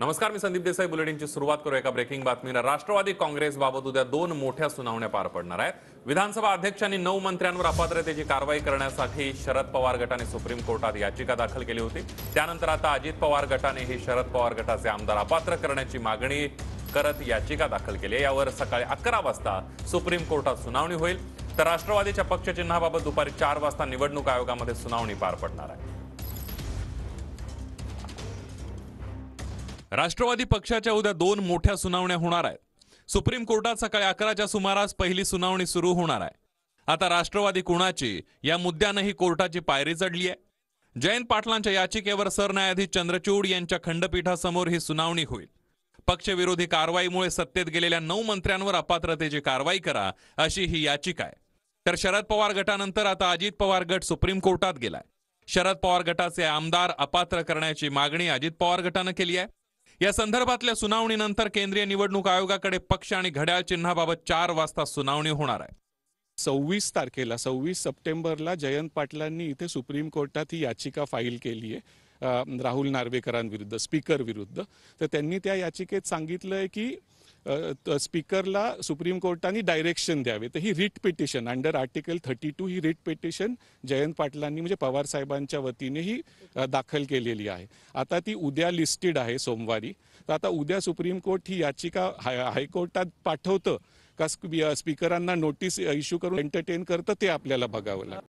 नमस्कार मी संदीप देसाई बुलेटिनची सुरुवात करू एका ब्रेकिंग बातमीनं राष्ट्रवादी काँग्रेस बाबत उद्या दोन मोठ्या सुनावण्या पार पडणार आहेत विधानसभा अध्यक्षांनी नऊ मंत्र्यांवर अपात्रतेची कारवाई करण्यासाठी शरद पवार गटाने सुप्रीम कोर्टात याचिका दाखल केली होती त्यानंतर आता अजित पवार गटाने हे शरद पवार गटाचे आमदार अपात्र करण्याची मागणी करत याचिका दाखल केली यावर सकाळी अकरा वाजता सुप्रीम कोर्टात सुनावणी होईल तर राष्ट्रवादीच्या पक्षचिन्हाबाबत दुपारी चार वाजता निवडणूक आयोगामध्ये सुनावणी पार पडणार आहे राष्ट्रवादी पक्षाच्या उद्या दोन मोठ्या सुनावण्या होणार आहेत सुप्रीम कोर्टात सकाळी अकराच्या सुमारास पहिली सुनावणी सुरू होणार आहे आता राष्ट्रवादी कुणाची या मुद्द्यानंही कोर्टाची पायरी चढली आहे जयंत पाटलांच्या याचिकेवर सरन्यायाधीश चंद्रचूड यांच्या खंडपीठासमोर ही सुनावणी होईल पक्षविरोधी कारवाईमुळे सत्तेत गेलेल्या नऊ मंत्र्यांवर अपात्रतेची कारवाई करा अशी ही याचिका आहे तर शरद पवार गटानंतर आता अजित पवार गट सुप्रीम कोर्टात गेलाय शरद पवार गटाचे आमदार अपात्र करण्याची मागणी अजित पवार गटानं केली आहे या संदर्भातल्या सुनावणीनंतर केंद्रीय निवडणूक आयोगाकडे पक्ष आणि घड्याळ चिन्हाबाबत चार वाजता सुनावणी होणार आहे सव्वीस तारखेला सव्वीस सप्टेंबरला जयंत पाटलांनी इथे सुप्रीम कोर्टात ही याचिका फाईल केली आहे राहुल नार्वेकरांविरुद्ध स्पीकर विरुद्ध तर त्यांनी त्या याचिकेत सांगितलंय की स्पीकरला सुप्रीम कोर्टाने डायरेक्शन द्यावे तर ही writ petition under article thirty two ही रिट पिटिशन जयंत पाटलांनी म्हणजे पवार साहेबांच्या वतीने ही दाखल केलेली आहे आता ती उद्या लिस्टेड आहे सोमवारी तर आता उद्या सुप्रीम कोर्ट ही याचिका हाय हायकोर्टात पाठवतं का स्पीकरांना नोटीस इश्यू करून एंटरटेन करतं ते आपल्याला बघावं लागतं